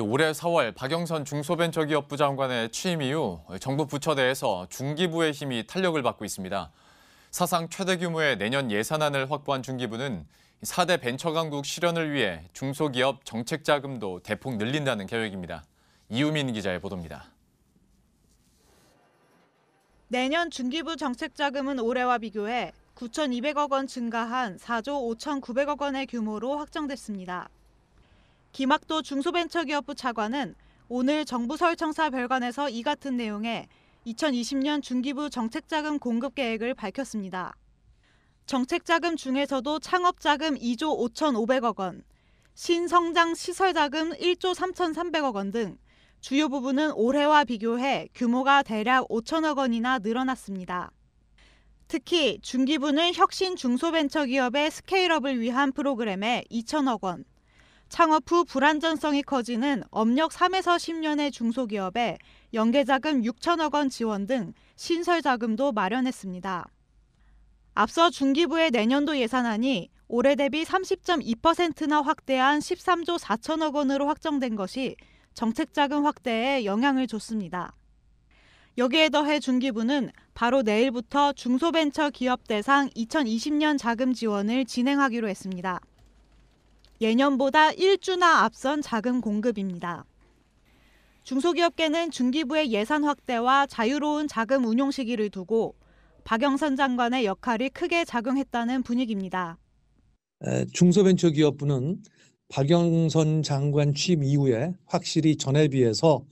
올해 4월 박영선 중소벤처기업부 장관의 취임 이후 정부 부처대에서 중기부의 힘이 탄력을 받고 있습니다. 사상 최대 규모의 내년 예산안을 확보한 중기부는 4대 벤처강국 실현을 위해 중소기업 정책 자금도 대폭 늘린다는 계획입니다. 이우민 기자의 보도입니다. 내년 중기부 정책 자금은 올해와 비교해 9,200억 원 증가한 4조 5,900억 원의 규모로 확정됐습니다. 김학도 중소벤처기업부 차관은 오늘 정부 서울청사 별관에서 이 같은 내용의 2020년 중기부 정책자금 공급 계획을 밝혔습니다. 정책자금 중에서도 창업자금 2조 5,500억 원, 신성장 시설자금 1조 3,300억 원 등 주요 부분은 올해와 비교해 규모가 대략 5천억 원이나 늘어났습니다. 특히 중기부는 혁신 중소벤처기업의 스케일업을 위한 프로그램에 2천억 원, 창업 후 불안전성이 커지는 업력 3에서 10년의 중소기업에 연계자금 6천억 원 지원 등 신설 자금도 마련했습니다. 앞서 중기부의 내년도 예산안이 올해 대비 30.2%나 확대한 13조 4천억 원으로 확정된 것이 정책자금 확대에 영향을 줬습니다. 여기에 더해 중기부는 바로 내일부터 중소벤처기업 대상 2020년 자금 지원을 진행하기로 했습니다. 예년보다 1주나 앞선 자금 공급입니다. 중소기업계는 중기부의 예산 확대와 자유로운 자금 운용 시기를 두고 박영선 장관의 역할이 크게 작용했다는 분위기입니다. 중소벤처기업부는 박영선 장관 취임 이후에 확실히 전에 비해서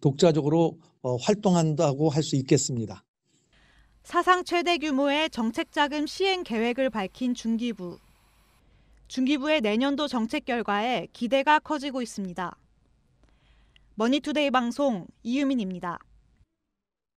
독자적으로 어, 활동한다고 할 수 있겠습니다. 사상 최대 규모의 정책자금 시행 계획을 밝힌 중기부. 중기부의 내년도 정책 결과에 기대가 커지고 있습니다. 머니투데이 방송 이유민입니다.